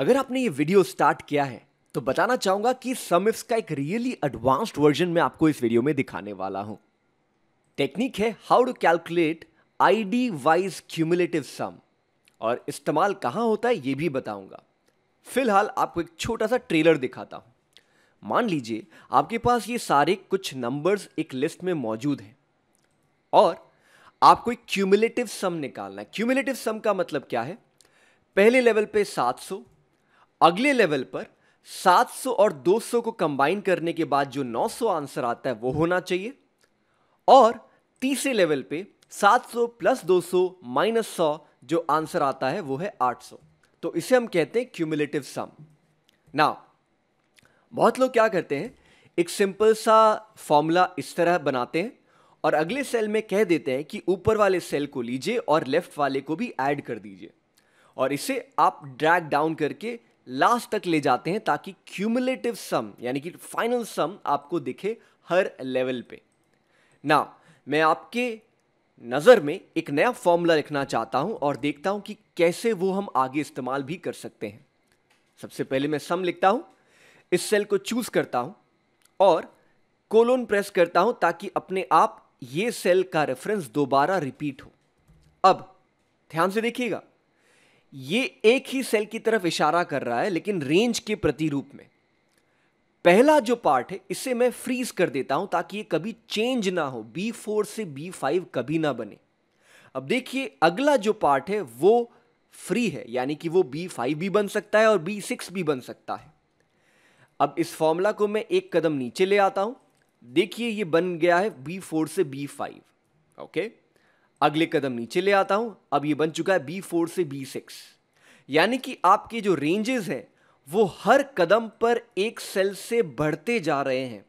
अगर आपने ये वीडियो स्टार्ट किया है तो बताना चाहूंगा कि समिप्स का एक रियली एडवांस्ड वर्जन में आपको इस वीडियो में दिखाने वाला हूं टेक्निक है how to calculate I D wise cumulative sum और इस्तेमाल कहाँ होता है ये भी बताऊंगा फिलहाल आपको एक छोटा सा ट्रेलर दिखाता हूँ मान लीजिए आपके पास ये सारे कुछ नंबर्स एक लिस्ट में मौजूद हैं और आपको एक क्यूमुलेटिव सम निकालना है क्यूमुलेटिव सम का मतलब क्या है पहले लेवल पे 700 अगले लेवल पर 700 और 200 को कंबाइन करने के बाद जो 900 आंसर आता है वो होना चाहिए और तीसरे लेवल पे 700 प्लस 200 माइनस सौ जो आंसर आता है वो है 800 तो इसे हम कहते हैं क्यूमुलेटिव सम नाउ बहुत लोग क्या करते हैं एक सिंपल सा फॉर्मूला इस तरह बनाते हैं और अगले सेल में कह देते हैं कि ऊपर वाले सेल को लीजिए और लेफ्ट वाले को भी ऐड कर दीजिए और इसे आप ड्रैग डाउन करके लास्ट तक ले जाते हैं ताकि क्यूमुलेटिव सम यानी कि फाइनल सम आपको दिखे हर लेवल पे ना मैं आपके नज़र में एक नया फॉर्मूला लिखना चाहता हूं और देखता हूं कि कैसे वो हम आगे इस्तेमाल भी कर सकते हैं सबसे पहले मैं सम लिखता हूं इस सेल को चूज़ करता हूं और कोलोन प्रेस करता हूं ताकि अपने आप ये सेल का रेफरेंस दोबारा रिपीट हो अब ध्यान से देखिएगा ये एक ही सेल की तरफ इशारा कर रहा है लेकिन रेंज के प्रतिरूप में पहला जो पार्ट है इसे मैं फ्रीज कर देता हूं ताकि ये कभी चेंज ना हो बी फोर से बी फाइव कभी ना बने अब देखिए अगला जो पार्ट है वो फ्री है यानी कि वो बी फाइव भी बन सकता है और बी सिक्स भी बन सकता है अब इस फॉर्मूला को मैं एक कदम नीचे ले आता हूं देखिए ये बन गया है बी फोर से बी फाइव ओके अगले कदम नीचे ले आता हूं अब ये बन चुका है बी फोर से बी सिक्स यानी कि आपके जो रेंजेस हैं वो हर कदम पर एक सेल से बढ़ते जा रहे हैं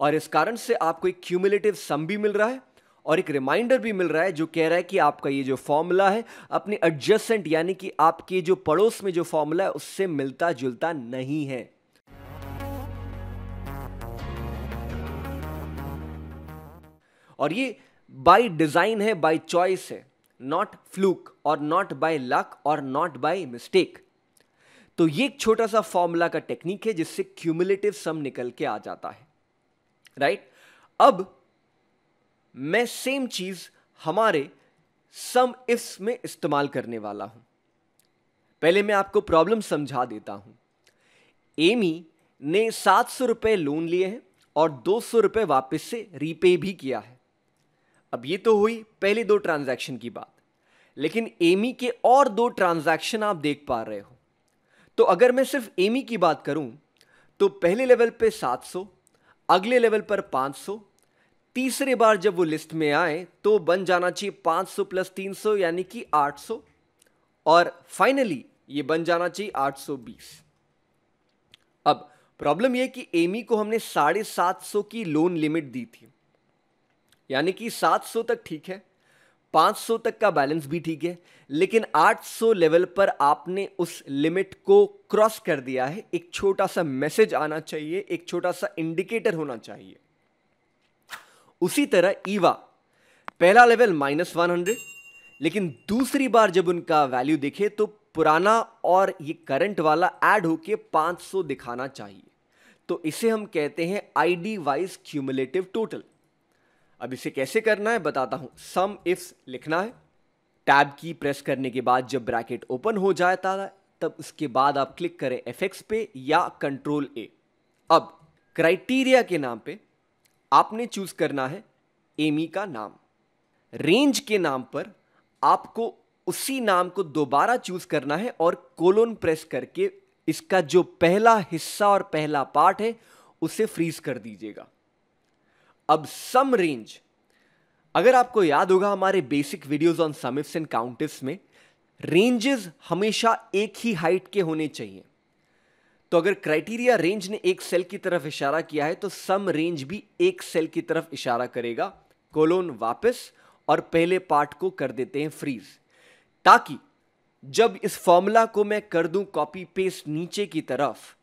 और इस कारण से आपको एक क्यूमुलेटिव सम भी मिल रहा है और एक रिमाइंडर भी मिल रहा है जो कह रहा है कि आपका ये जो फॉर्मूला है अपने एडजस्टेंट यानी कि आपके जो पड़ोस में जो फॉर्मूला है उससे मिलता जुलता नहीं है और ये बाई डिज़ाइन है बाई चॉइस है नॉट फ्लूक और नॉट बाय लक और नॉट बाय मिस्टेक तो ये एक छोटा सा फॉर्मूला का टेक्निक है जिससे क्यूमुलेटिव सम निकल के आ जाता है राइट right? अब मैं सेम चीज हमारे सम इफ्स में इस्तेमाल करने वाला हूं पहले मैं आपको प्रॉब्लम समझा देता हूं एमी ने सात सौ रुपए लोन लिए हैं और दो सौ रुपए वापिस से रीपे भी किया है अब ये तो हुई पहली दो ट्रांजैक्शन की बात लेकिन एमी के और दो ट्रांजैक्शन आप देख पा रहे हो तो अगर मैं सिर्फ एमी की बात करूं तो पहले लेवल पे 700 अगले लेवल पर 500 तीसरे बार जब वो लिस्ट में आए तो बन जाना चाहिए 500 प्लस 300 यानी कि 800 और फाइनली ये बन जाना चाहिए 820 अब प्रॉब्लम यह कि एमी को हमने साढ़े सात सौ की लोन लिमिट दी थी यानी कि 700 तक ठीक है 500 तक का बैलेंस भी ठीक है लेकिन 800 लेवल पर आपने उस लिमिट को क्रॉस कर दिया है एक छोटा सा मैसेज आना चाहिए एक छोटा सा इंडिकेटर होना चाहिए उसी तरह ईवा पहला लेवल माइनस वन हंड्रेड लेकिन दूसरी बार जब उनका वैल्यू देखे तो पुराना और ये करंट वाला ऐड होके 500 दिखाना चाहिए तो इसे हम कहते हैं I D wise cumulative total अब इसे कैसे करना है बताता हूँ सम इफ्स लिखना है टैब की प्रेस करने के बाद जब ब्रैकेट ओपन हो जाता है तब उसके बाद आप क्लिक करें एफ एक्स पे या कंट्रोल ए अब क्राइटेरिया के नाम पे आपने चूज़ करना है एमी का नाम रेंज के नाम पर आपको उसी नाम को दोबारा चूज़ करना है और कोलोन प्रेस करके इसका जो पहला हिस्सा और पहला पार्ट है उसे फ्रीज कर दीजिएगा अब सम रेंज अगर आपको याद होगा हमारे basic videos on sumifs and countifs में रेंजेस हमेशा एक ही हाइट के होने चाहिए तो अगर क्राइटेरिया रेंज ने एक सेल की तरफ इशारा किया है तो सम रेंज भी एक सेल की तरफ इशारा करेगा कोलोन वापस और पहले पार्ट को कर देते हैं फ्रीज ताकि जब इस फॉर्मूला को मैं कर दूं कॉपी पेस्ट नीचे की तरफ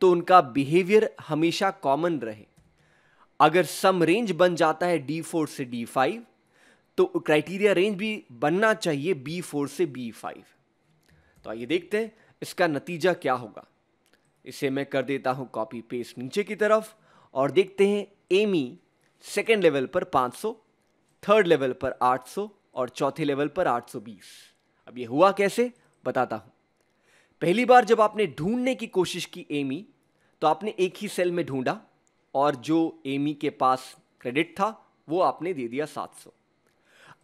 तो उनका बिहेवियर हमेशा कॉमन रहे अगर सम रेंज बन जाता है डी फोर से डी फाइव तो क्राइटेरिया रेंज भी बनना चाहिए बी फोर से बी फाइव तो आइए देखते हैं इसका नतीजा क्या होगा इसे मैं कर देता हूँ कॉपी पेस्ट नीचे की तरफ और देखते हैं एमी सेकेंड लेवल पर 500, थर्ड लेवल पर 800 और चौथे लेवल पर 820। अब ये हुआ कैसे बताता हूँ पहली बार जब आपने ढूंढने की कोशिश की एमी तो आपने एक ही सेल में ढूंढा और जो एमी के पास क्रेडिट था वो आपने दे दिया सात सौ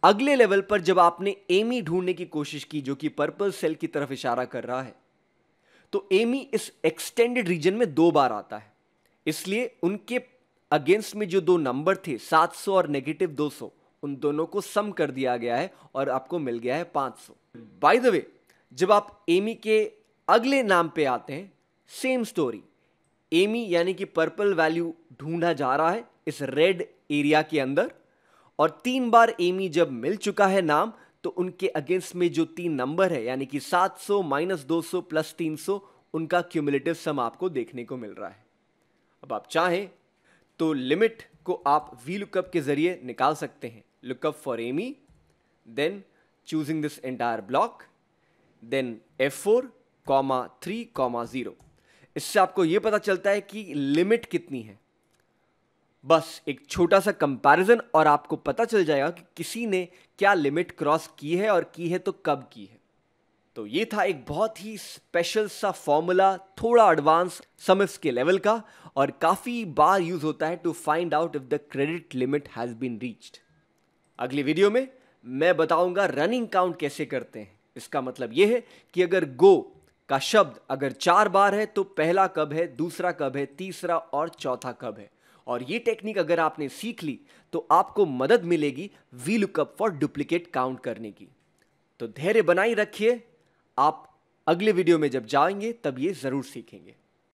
अगले लेवल पर जब आपने एमी ढूंढने की कोशिश की जो कि पर्पल सेल की तरफ इशारा कर रहा है तो एमी इस एक्सटेंडेड रीजन में दो बार आता है इसलिए उनके अगेंस्ट में जो दो नंबर थे 700 और नेगेटिव 200 उन दोनों को सम कर दिया गया है और आपको मिल गया है 500 बाय द वे जब आप एमी के अगले नाम पे आते हैं सेम स्टोरी एमी यानी कि पर्पल वैल्यू ढूंढा जा रहा है इस रेड एरिया के अंदर और तीन बार एमी जब मिल चुका है नाम तो उनके अगेंस्ट में जो तीन नंबर है यानी कि 700 माइनस 200 प्लस 300 उनका क्यूमुलेटिव सम आपको देखने को मिल रहा है अब आप चाहें तो लिमिट को आप वी लुकअप के जरिए निकाल सकते हैं lookup for Amy then choosing this entire block then F four comma three comma zero इससे आपको यह पता चलता है कि लिमिट कितनी है बस एक छोटा सा कंपैरिजन और आपको पता चल जाएगा कि किसी ने क्या लिमिट क्रॉस की है और की है तो कब की है तो ये था एक बहुत ही स्पेशल सा फॉर्मूला थोड़ा एडवांस समिफ्स के लेवल का और काफ़ी बार यूज़ होता है to find out if the credit limit has been reached अगली वीडियो में मैं बताऊंगा रनिंग काउंट कैसे करते हैं इसका मतलब यह है कि अगर गो का शब्द अगर चार बार है तो पहला कब है दूसरा कब है तीसरा और चौथा कब है और ये टेक्निक अगर आपने सीख ली तो आपको मदद मिलेगी V lookup for duplicate count करने की तो धैर्य बनाए रखिए आप अगले वीडियो में जब जाएंगे तब ये ज़रूर सीखेंगे